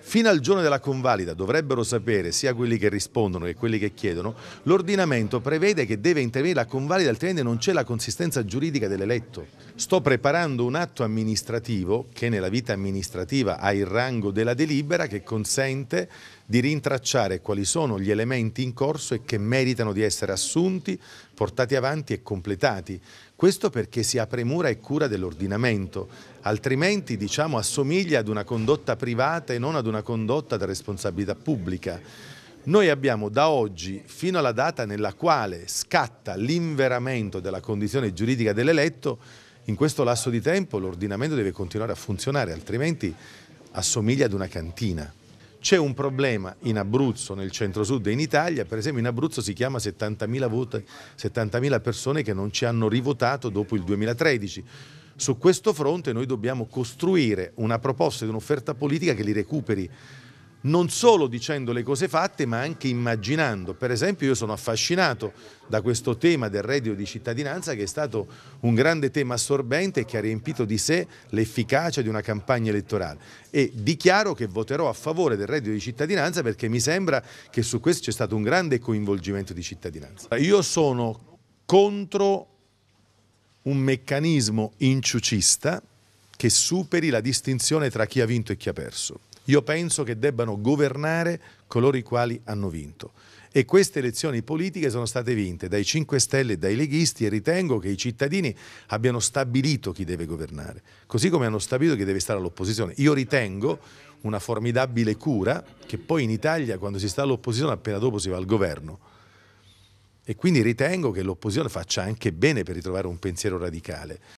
Fino al giorno della convalida dovrebbero sapere sia quelli che rispondono che quelli che chiedono, l'ordinamento prevede che deve intervenire la convalida, altrimenti non c'è la consistenza giuridica dell'eletto. Sto preparando un atto amministrativo che nella vita amministrativa ha il rango della delibera che consente di rintracciare quali sono gli elementi in corso e che meritano di essere assunti, portati avanti e completati. Questo perché si ha premura e cura dell'ordinamento, altrimenti diciamo, assomiglia ad una condotta privata e non ad una condotta da responsabilità pubblica. Noi abbiamo da oggi fino alla data nella quale scatta l'inveramento della condizione giuridica dell'eletto, in questo lasso di tempo l'ordinamento deve continuare a funzionare, altrimenti assomiglia ad una cantina. C'è un problema in Abruzzo, nel centro-sud e in Italia, per esempio in Abruzzo si chiama 70.000 voti, 70.000 persone che non ci hanno rivotato dopo il 2013. Su questo fronte noi dobbiamo costruire una proposta ed un'offerta politica che li recuperi non solo dicendo le cose fatte ma anche immaginando. Per esempio io sono affascinato da questo tema del reddito di cittadinanza che è stato un grande tema assorbente e che ha riempito di sé l'efficacia di una campagna elettorale e dichiaro che voterò a favore del reddito di cittadinanza perché mi sembra che su questo c'è stato un grande coinvolgimento di cittadinanza. Io sono contro un meccanismo inciucista che superi la distinzione tra chi ha vinto e chi ha perso io penso che debbano governare coloro i quali hanno vinto. E queste elezioni politiche sono state vinte dai 5 Stelle e dai leghisti e ritengo che i cittadini abbiano stabilito chi deve governare, così come hanno stabilito chi deve stare all'opposizione. Io ritengo una formidabile cura che poi in Italia quando si sta all'opposizione appena dopo si va al governo. E quindi ritengo che l'opposizione faccia anche bene per ritrovare un pensiero radicale.